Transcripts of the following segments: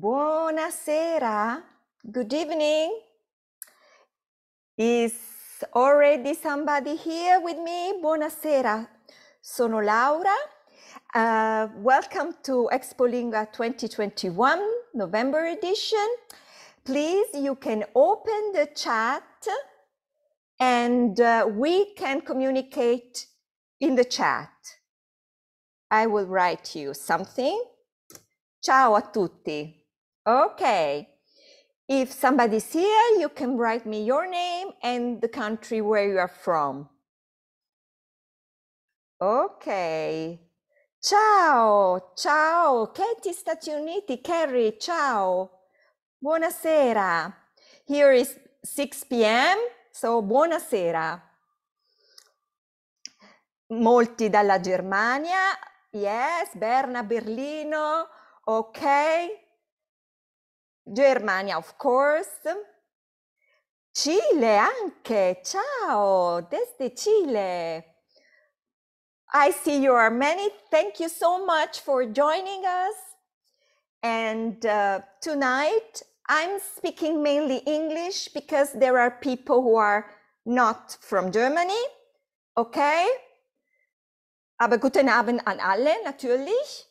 Buonasera, good evening. Is already somebody here with me? Buonasera, sono Laura. Uh, welcome to Lingua 2021 November edition. Please, you can open the chat and uh, we can communicate in the chat. I will write you something. Ciao a tutti. Okay. If somebody's here, you can write me your name and the country where you are from. Ok. Ciao, ciao, Katie, Stati Uniti, Carrie, ciao. Buonasera. Here is 6 p.m., so buonasera. Molti dalla Germania, yes, Berna, Berlino, ok. Germania, of course. Chile, anche, ciao, desde Chile. I see you are many. Thank you so much for joining us. And uh, tonight I'm speaking mainly English because there are people who are not from Germany. Okay? Aber guten Abend an alle, natürlich.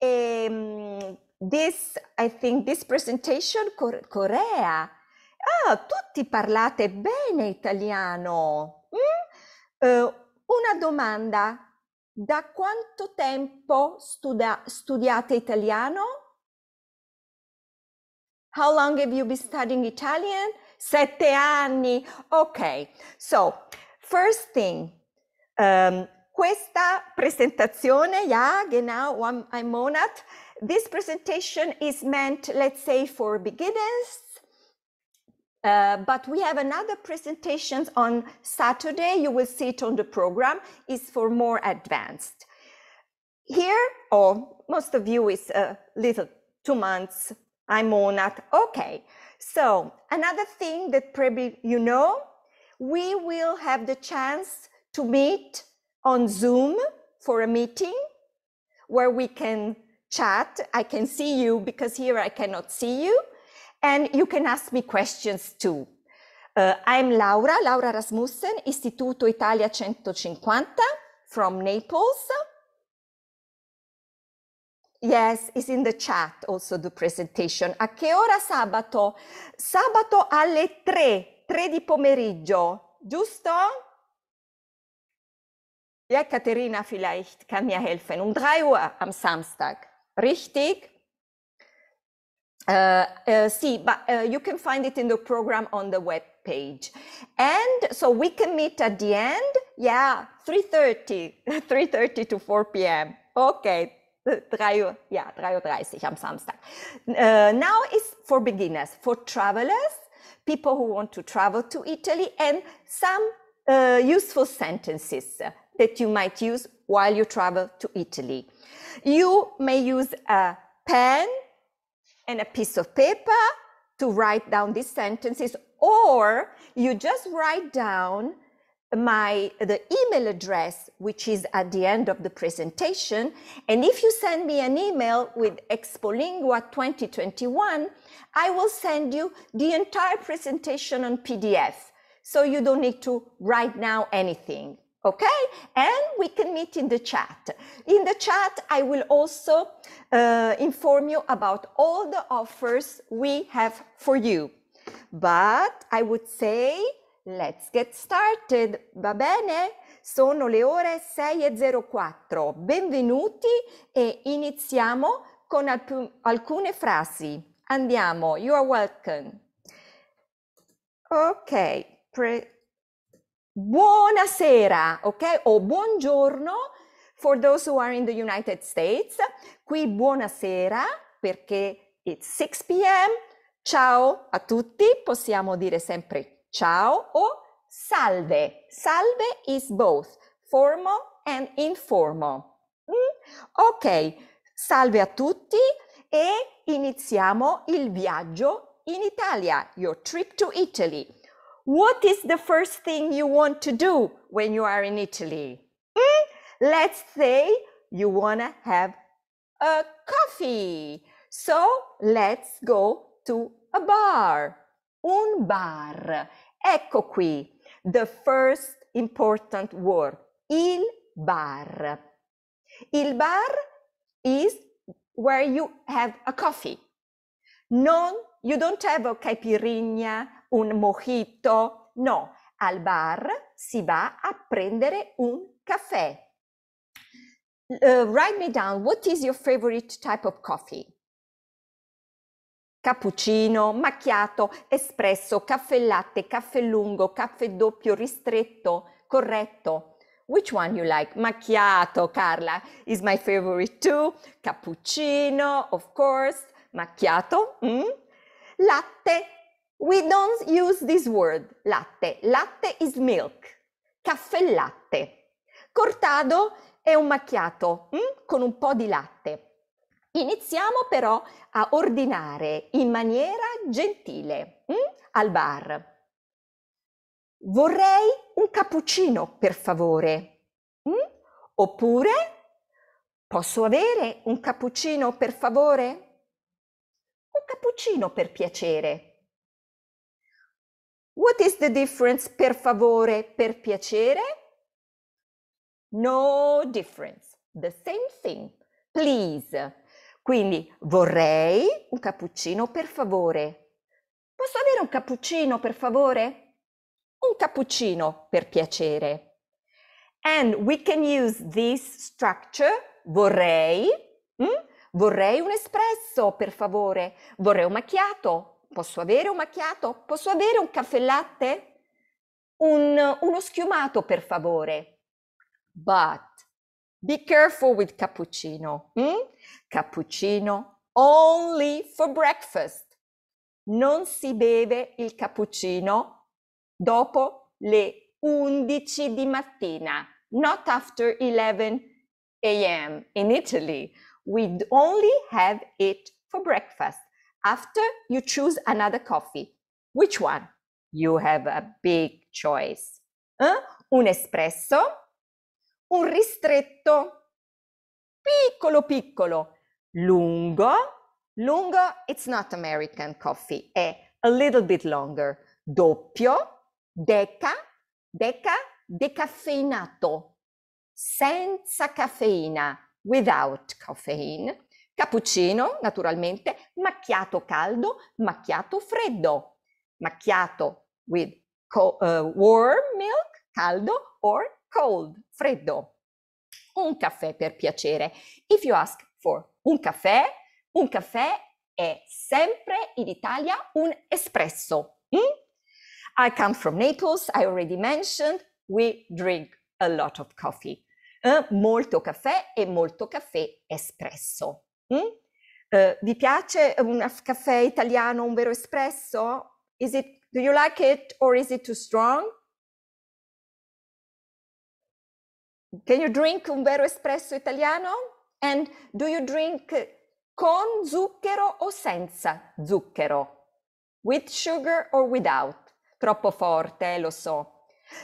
Ähm, this, I think this presentation Cor- Corea. Ah, tutti parlate bene italiano. Mm? Uh, una domanda. Da quanto tempo studia- studiate italiano? How long have you been studying Italian? Sette anni. Ok, so first thing, um, questa presentazione, genau, Monat, this presentation is meant, let's say, for beginners, uh, but we have another presentation on Saturday. You will see it on the program. It's for more advanced. Here, oh, most of you is a little two months. I'm on at okay. So another thing that probably you know, we will have the chance to meet on Zoom for a meeting where we can chat. I can see you because here I cannot see you. And you can ask me questions too. Uh, I'm Laura, Laura Rasmussen, Istituto Italia 150 from Naples. Yes, it's in the chat also the presentation. A che ora sabato? Sabato alle 3, 3 di pomeriggio, giusto? Ja, Katharina vielleicht kann mir helfen. Um 3 Uhr am Samstag. Richtig? Uh, äh, uh, äh, see, but uh, äh, you can find it in the program on the web page. And so we can meet at the end. Yeah, 3.30, 3.30 to 4 p.m. Okay, 3 Uhr, yeah, 3.30 am Samstag. now it's for beginners, for travelers, people who want to travel to Italy and some useful sentences that you might use while you travel to Italy. You may use a pen and a piece of paper to write down these sentences, or you just write down my the email address which is at the end of the presentation and if you send me an email with expolingua 2021 i will send you the entire presentation on pdf so you don't need to write now anything okay? And we can meet in the chat. In the chat, I will also uh, inform you about all the offers we have for you. But I would say, let's get started, va bene? Sono le ore 6.04, benvenuti e iniziamo con alcune frasi. Andiamo, you are welcome. Ok, pre buonasera, ok? O buongiorno for those who are in the United States. Qui buonasera perché it's 6 p.m. Ciao a tutti, possiamo dire sempre ciao o salve. Salve is both formal and informal. Mm? Ok, salve a tutti e iniziamo il viaggio in Italia, your trip to Italy. What is the first thing you want to do when you are in Italy? Mm? Let's say you want to have a coffee. So let's go to a bar. Un bar. Ecco qui the first important word, il bar. Il bar is where you have a coffee. No, you don't have a caipirinha, un mojito, no, al bar si va a prendere un caffè. Uh, write me down, what is your favorite type of coffee? cappuccino, macchiato, espresso, caffè latte, caffè lungo, caffè doppio, ristretto, corretto. Which one you like? Macchiato, Carla, is my favorite too. Cappuccino, of course, macchiato. Mm? Latte, We don't use this word. Latte. Latte is milk. Caffè latte. Cortado è un macchiato mm? con un po' di latte. Iniziamo però a ordinare in maniera gentile mm? al bar. Vorrei un cappuccino, per favore. Mm? Oppure posso avere un cappuccino, per favore? Un cappuccino, per piacere. What is the difference per favore, per piacere? No difference, the same thing, please. Quindi vorrei un cappuccino per favore. Posso avere un cappuccino per favore? Un cappuccino per piacere. And we can use this structure, vorrei, mm? vorrei un espresso per favore, vorrei un macchiato, Posso avere un macchiato? Posso avere un caffè latte? Un, uno schiumato per favore. But be careful with cappuccino. Mm? Cappuccino only for breakfast. Non si beve il cappuccino dopo le 11 di mattina. Not after 11 a.m. in Italy. We only have it for breakfast. After you choose another coffee. Which one? You have a big choice. Un espresso, un ristretto, piccolo piccolo, lungo. Lungo, it's not American coffee, è a little bit longer. Doppio, deca, deca, decaffeinato, senza caffeina, without caffeine. Cappuccino, naturalmente, macchiato caldo, macchiato freddo. Macchiato with uh, warm milk, caldo, or cold, freddo. Un caffè per piacere. If you ask for un caffè, un caffè è sempre in Italia un espresso. Mm? I come from Naples, I already mentioned, we drink a lot of coffee. Eh? molto caffè e molto caffè espresso. Mm? Uh, vi piace un caffè italiano, un vero espresso? Is it, do you like it or is it too strong? Can you drink un vero espresso italiano? And do you drink con zucchero o senza zucchero? With sugar or without? Troppo forte, lo so.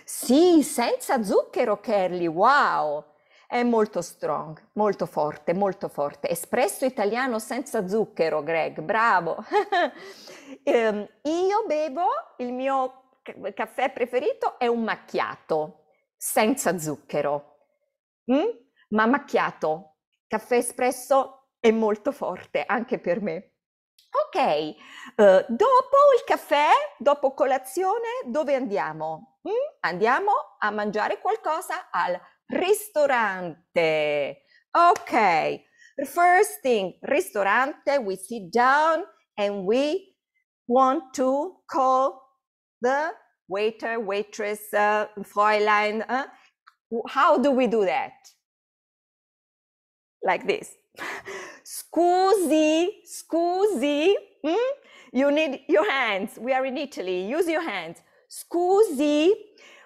Sì, senza zucchero, Kerly, wow! è molto strong, molto forte, molto forte. Espresso italiano senza zucchero, Greg, bravo. eh, io bevo il mio caffè preferito è un macchiato, senza zucchero, mm? ma macchiato. Caffè espresso è molto forte anche per me. Ok, eh, dopo il caffè, dopo colazione, dove andiamo? Mm? Andiamo a mangiare qualcosa al ristorante. Okay, first thing, ristorante, we sit down and we want to call the waiter, waitress, uh, Fräulein. Uh, how do we do that? Like this. scusi, scusi. Hmm? You need your hands. We are in Italy. Use your hands. Scusi.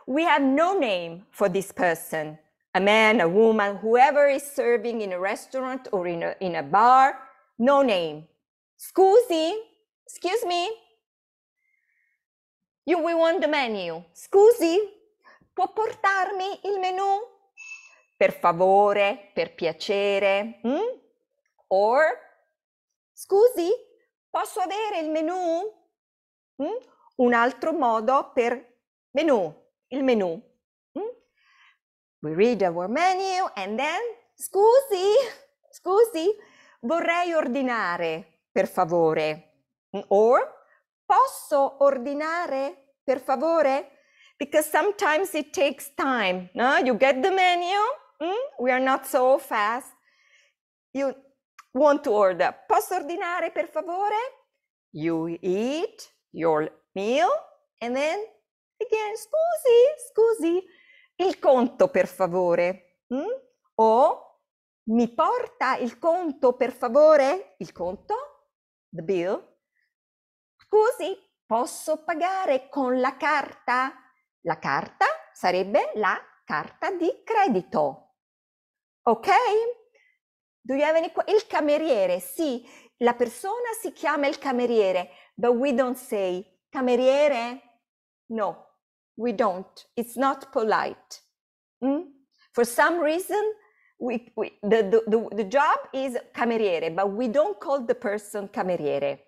We have no name for this person. a man, a woman, whoever is serving in a restaurant or in a, in a bar, no name. Scusi, excuse me. You, will want the menu. Scusi, può portarmi il menu? Per favore, per piacere. Mm? Or, scusi, posso avere il menu? Mm? Un altro modo per menu, il menu. We read our menu and then, scusi, scusi, vorrei ordinare, per favore. Or, posso ordinare, per favore? Because sometimes it takes time. No? You get the menu, mm? we are not so fast. You want to order. Posso ordinare, per favore? You eat your meal and then again, scusi, scusi. il conto per favore? Mm? O mi porta il conto per favore? Il conto? The bill? Scusi, posso pagare con la carta? La carta sarebbe la carta di credito. Ok? Do you have any... Il cameriere, sì, la persona si chiama il cameriere, but we don't say cameriere? No, we don't. It's not polite. Mm? For some reason, we, we, the, the, the, the job is cameriere, but we don't call the person cameriere.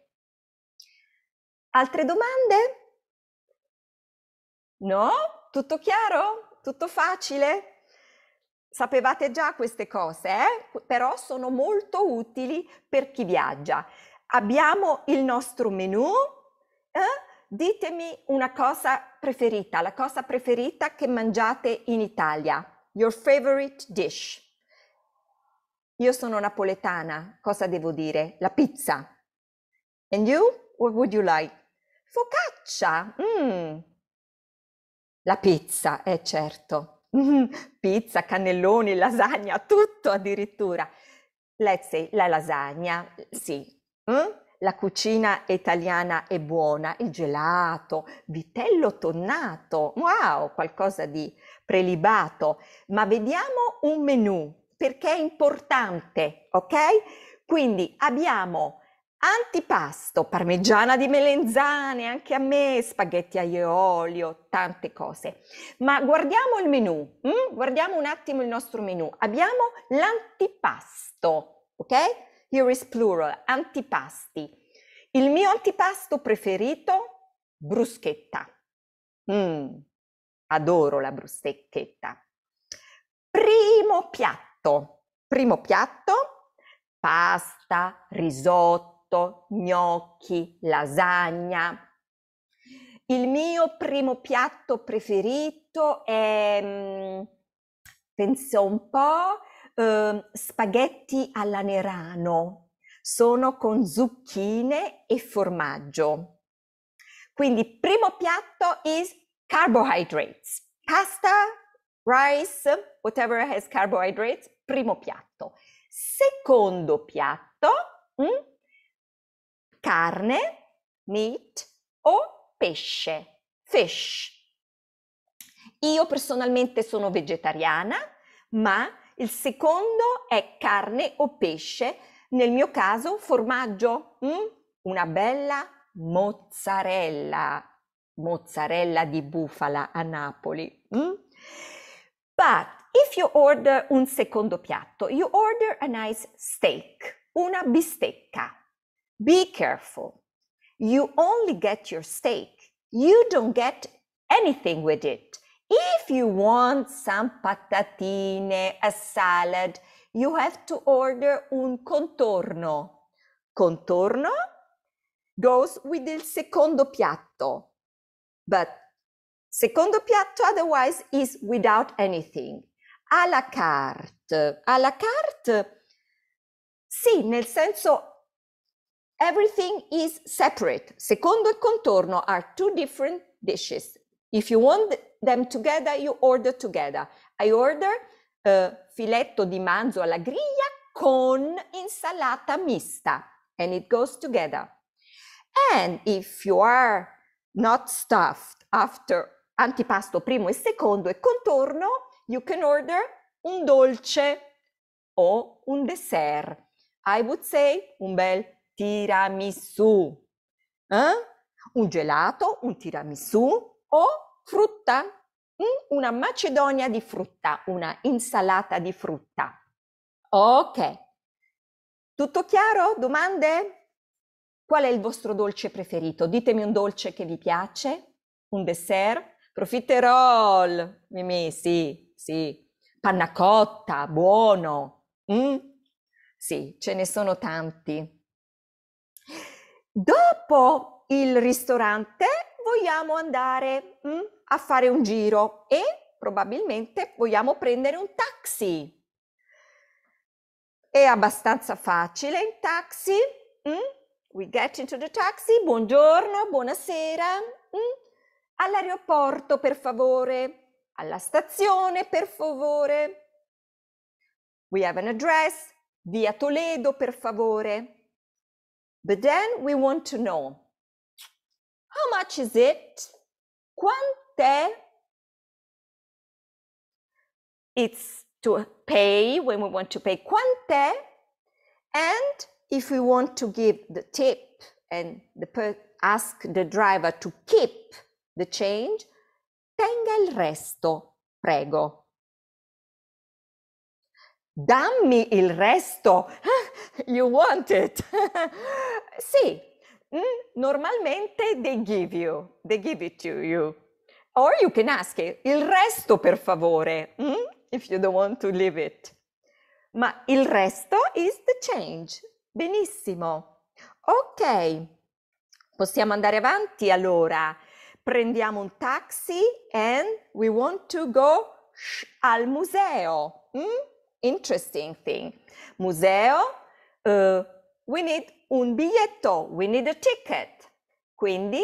Altre domande? No? Tutto chiaro? Tutto facile? Sapevate già queste cose, eh? però sono molto utili per chi viaggia. Abbiamo il nostro menu eh? Ditemi una cosa preferita, la cosa preferita che mangiate in Italia. Your favorite dish. Io sono napoletana, cosa devo dire? La pizza. And you? What would you like? Focaccia. Mm. La pizza, è eh, certo. Mm. Pizza, cannelloni, lasagna, tutto addirittura. Let's say la lasagna, sì. Mm? la cucina italiana è buona, il gelato, vitello tonnato, wow, qualcosa di prelibato, ma vediamo un menù perché è importante, ok? Quindi abbiamo antipasto, parmigiana di melenzane, anche a me, spaghetti aglio e olio, tante cose. Ma guardiamo il menù, hm? guardiamo un attimo il nostro menù. Abbiamo l'antipasto, ok? here is plural, antipasti. Il mio antipasto preferito? Bruschetta. Mmm, adoro la bruschetta. Primo piatto. Primo piatto? Pasta, risotto, gnocchi, lasagna. Il mio primo piatto preferito è, mm, penso un po', eh, spaghetti alla nerano, sono con zucchine e formaggio. Quindi primo piatto is carbohydrates, pasta, rice, whatever has carbohydrates, primo piatto. Secondo piatto, mh, mm, carne, meat o pesce, fish. Io personalmente sono vegetariana, ma il secondo è carne o pesce, nel mio caso formaggio, mm? una bella mozzarella, mozzarella di bufala a Napoli. Mm? But if you order un secondo piatto, you order a nice steak, una bistecca. Be careful. You only get your steak. You don't get anything with it. If you want some patatine, a salad, you have to order un contorno. Contorno goes with the secondo piatto, but secondo piatto otherwise is without anything. A la carte. A la carte, sì, nel senso everything is separate. Secondo e contorno are two different dishes. If you want them together, you order together. I order uh, filetto di manzo alla griglia con insalata mista. And it goes together. And if you are not stuffed after antipasto primo e secondo e contorno, you can order un dolce o un dessert. I would say un bel tiramisù. Eh? Un gelato, un tiramisù o Frutta? Mm, una macedonia di frutta, una insalata di frutta. Ok. Tutto chiaro? Domande? Qual è il vostro dolce preferito? Ditemi un dolce che vi piace, un dessert, profiterol, mimì, sì, sì, panna cotta, buono. Mm? Sì, ce ne sono tanti. Dopo il ristorante vogliamo andare mh, mm? a fare un giro e probabilmente vogliamo prendere un taxi. È abbastanza facile in taxi. Mm? We get into the taxi. Buongiorno, buonasera. Mm? All'aeroporto, per favore. Alla stazione, per favore. We have an address. Via Toledo, per favore. But then we want to know how much is it? Quanto até. It's to pay when we want to pay quante. And if we want to give the tip and the ask the driver to keep the change, tenga il resto, prego. Dammi il resto. you want it. sì, mm, normalmente they give you, they give it to you. Or you can ask it, il resto per favore, mm? if you don't want to leave it. Ma il resto is the change. Benissimo. Ok, possiamo andare avanti allora. Prendiamo un taxi and we want to go al museo. Mm? Interesting thing. Museo, uh, we need un biglietto, we need a ticket. Quindi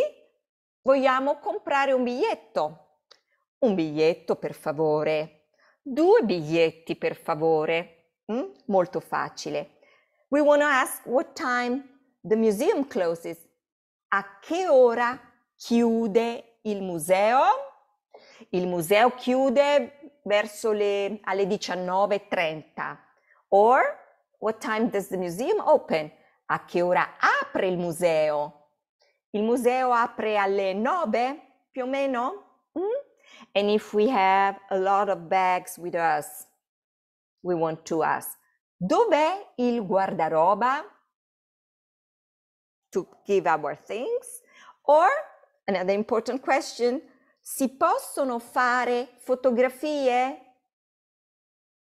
Vogliamo comprare un biglietto. Un biglietto, per favore. Due biglietti, per favore. Mm? Molto facile. We want to ask what time the museum closes. A che ora chiude il museo? Il museo chiude verso le alle 19:30. Or what time does the museum open? A che ora apre il museo? Il museo apre alle nove, più o meno. Mm? And if we have a lot of bags with us, we want to ask, dov'è il guardaroba? To give our things. Or, another important question, si possono fare fotografie?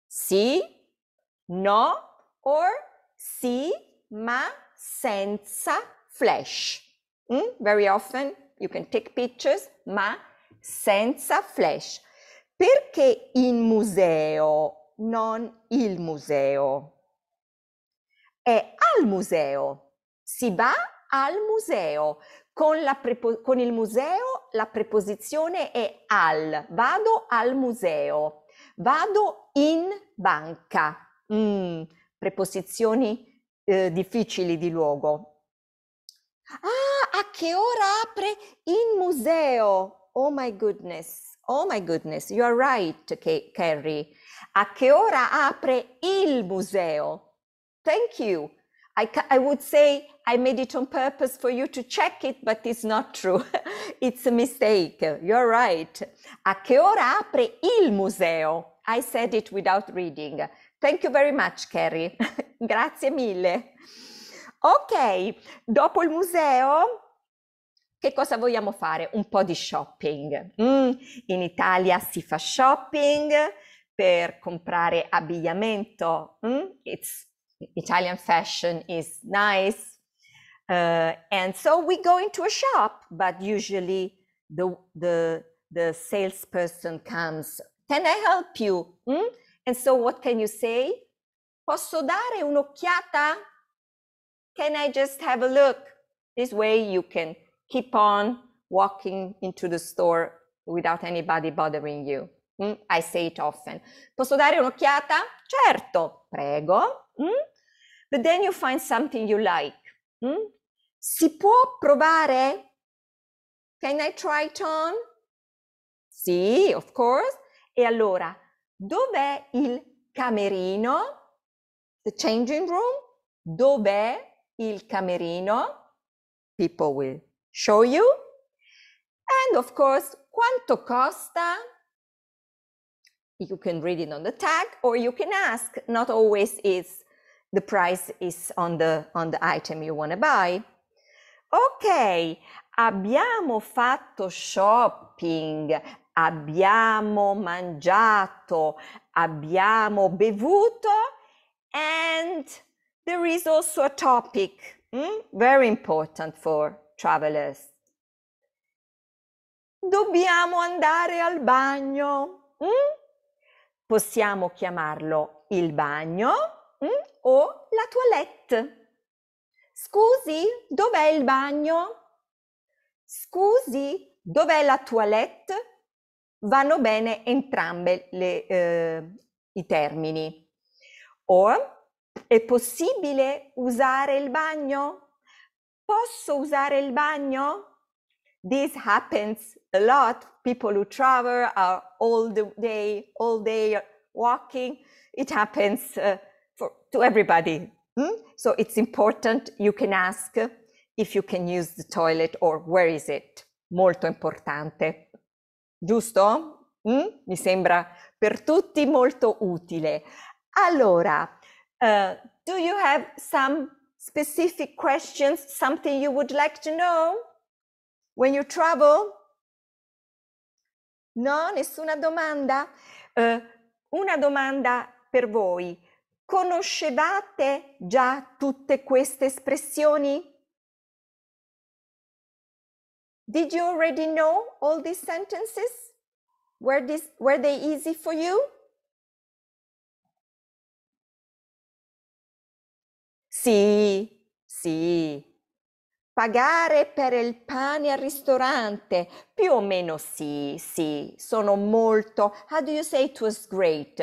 Sì, no, or sì, ma senza flash mm? very often you can take pictures, ma senza flash. Perché in museo, non il museo? È al museo, si va al museo. Con, con il museo la preposizione è al, vado al museo, vado in banca. Mm, preposizioni eh, difficili di luogo. Ah, a che ora apre in museo? Oh my goodness. Oh my goodness. You are right, Kerry. A che ora apre il museo? Thank you. I, I would say I made it on purpose for you to check it, but it's not true. it's a mistake. You're right. A che ora apre il museo? I said it without reading. Thank you very much, Kerry. Grazie mille. Ok, dopo il museo Che cosa vogliamo fare? Un po' di shopping. Mm, in Italia si fa shopping per comprare abbigliamento. Mm, it's Italian fashion is nice. Uh, and so we go into a shop, but usually the, the, the salesperson comes. Can I help you? Mm? And so what can you say? Posso dare un'occhiata? Can I just have a look? This way you can keep on walking into the store without anybody bothering you. Mm? I say it often. Posso dare un'occhiata? Certo, prego. Mm? But then you find something you like. Mm? Si può provare? Can I try it on? Sì, of course. E allora, dov'è il camerino? The changing room? Dov'è il camerino? People will show you. And of course, quanto costa? You can read it on the tag or you can ask. Not always is the price is on the, on the item you want to buy. Ok, abbiamo fatto shopping, abbiamo mangiato, abbiamo bevuto, and there is also a topic, hmm, very important for travelers. Dobbiamo andare al bagno. Mm? Possiamo chiamarlo il bagno mm? o la toilette. Scusi, dov'è il bagno? Scusi, dov'è la toilette? Vanno bene entrambi eh, i termini. O è possibile usare il bagno? Posso usare il bagno? This happens a lot. People who travel are all the day, all day walking. It happens uh, for, to everybody. Hmm? So it's important you can ask if you can use the toilet or where is it. Molto importante. Giusto? Mm? Mi sembra per tutti molto utile. Allora, uh, do you have some specific questions, something you would like to know when you travel? No, nessuna domanda. Uh, una domanda per voi. Conoscevate già tutte queste espressioni? Did you already know all these sentences? Were, this, were they easy for you? Sì, sì. Pagare per il pane al ristorante? Più o meno sì, sì. Sono molto. How do you say it was great?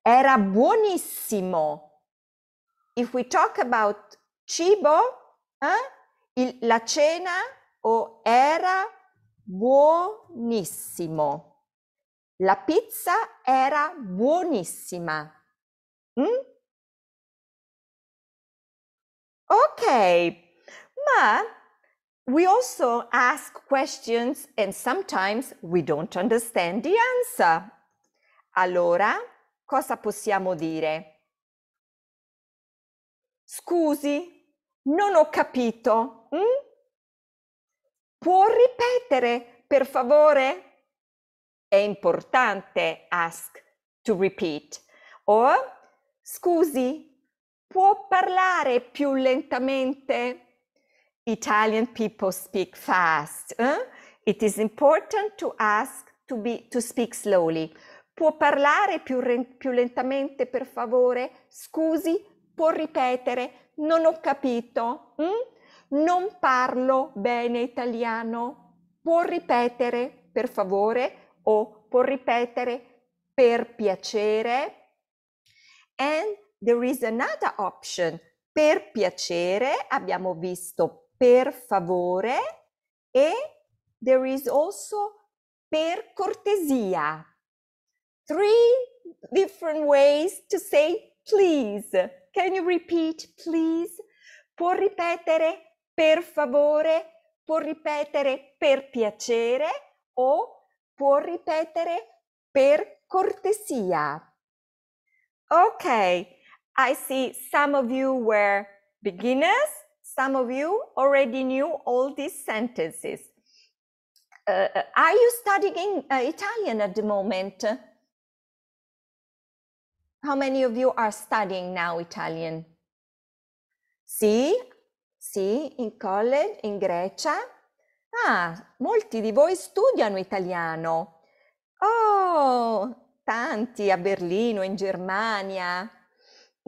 Era buonissimo. If we talk about cibo, eh? il, la cena o oh, era buonissimo. La pizza era buonissima. okay. Ma we also ask questions and sometimes we don't understand the answer. Allora, cosa possiamo dire? Scusi, non ho capito. Mm? Può ripetere, per favore? È importante ask to repeat. O scusi, può parlare più lentamente? Italian people speak fast. Eh? It is important to ask to, be, to speak slowly. Può parlare più, più lentamente, per favore? Scusi, può ripetere? Non ho capito. Mm? Non parlo bene italiano. Può ripetere, per favore? O può ripetere, per piacere? And There is another option. Per piacere abbiamo visto per favore e there is also per cortesia. Three different ways to say please. Can you repeat please? Può ripetere per favore, può ripetere per piacere o può ripetere per cortesia. Ok, I see some of you were beginners, some of you already knew all these sentences. Uh, uh, are you studying uh, Italian at the moment? How many of you are studying now Italian? Sì, sì, in college, in Grecia. Ah, molti di voi studiano italiano. Oh, tanti a Berlino, in Germania.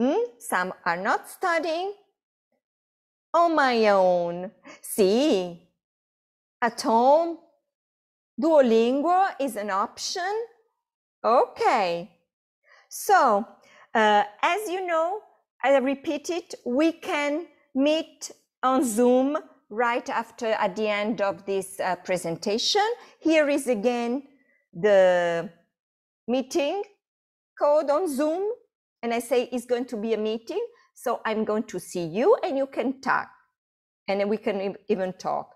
Mm? Some are not studying on my own. See, at home, Duolingo is an option. Okay. So, uh, as you know, I repeat it, we can meet on Zoom right after at the end of this uh, presentation. Here is again the meeting code on Zoom and I say it's going to be a meeting, so I'm going to see you and you can talk, and we can even talk.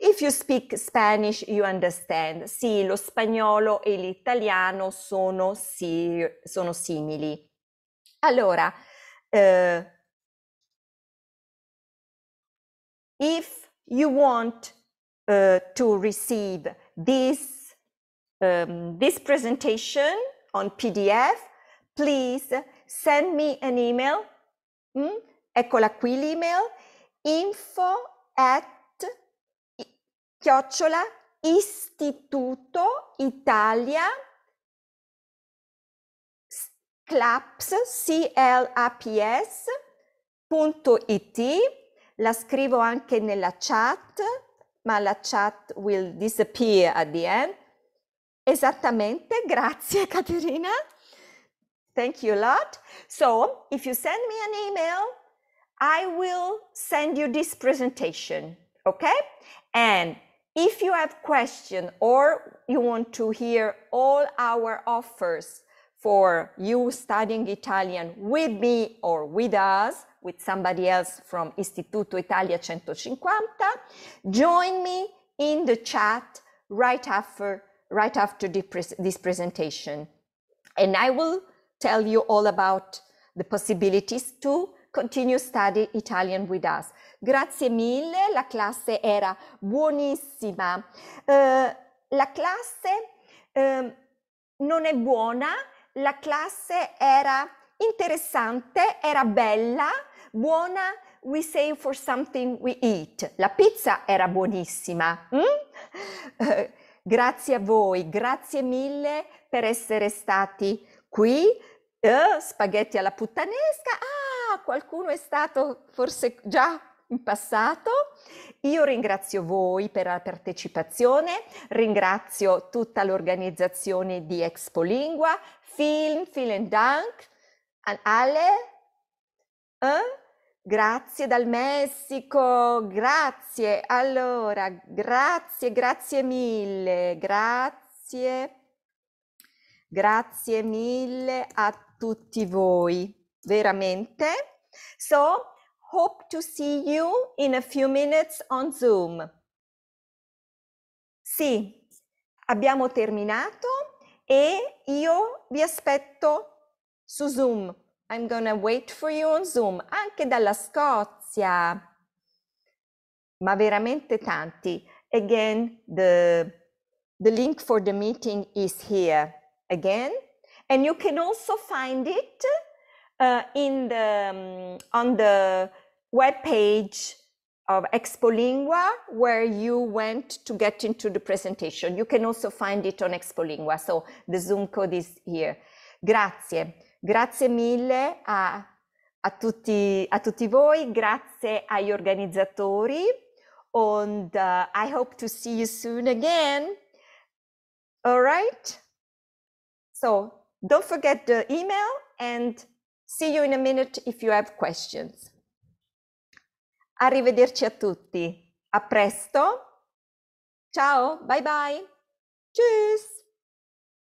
If you speak Spanish, you understand. Sì, lo spagnolo e l'italiano sono, si, sono simili. Allora, uh, if you want uh, to receive this, um, this presentation on PDF, please send me an email. Mm? Eccola qui l'email info at chiocciola istituto italia claps claps punto it la scrivo anche nella chat ma la chat will disappear at the end esattamente grazie Caterina Thank you a lot. So if you send me an email, I will send you this presentation, okay? And if you have question or you want to hear all our offers for you studying Italian with me or with us, with somebody else from Istituto Italia 150, join me in the chat right after right after this presentation and I will tell you all about the possibilities to continue study Italian with us. Grazie mille, la classe era buonissima. Eh, la classe eh, non è buona, la classe era interessante, era bella, buona, we say for something we eat. La pizza era buonissima. Mm? Eh, grazie a voi, grazie mille per essere stati qui eh, spaghetti alla puttanesca, ah, qualcuno è stato forse già in passato. Io ringrazio voi per la partecipazione, ringrazio tutta l'organizzazione di Expo Lingua, Film, vielen Dank an alle. Eh? Grazie dal Messico, grazie. Allora, grazie, grazie mille, grazie. Grazie mille a tutti tutti voi, veramente. So, hope to see you in a few minutes on Zoom. Sì, abbiamo terminato e io vi aspetto su Zoom. I'm gonna wait for you on Zoom, anche dalla Scozia, ma veramente tanti. Again, the, the link for the meeting is here. Again, and you can also find it uh, in the um, on the web page of Expolingua where you went to get into the presentation. You can also find it on Expolingua. So the Zoom code is here. Grazie. Grazie mille a, a, tutti, a tutti voi, grazie agli organizzatori. And uh, I hope to see you soon again. All right. So don't forget the email and see you in a minute if you have questions. Arrivederci a tutti. A presto. Ciao, bye bye. Tschüss.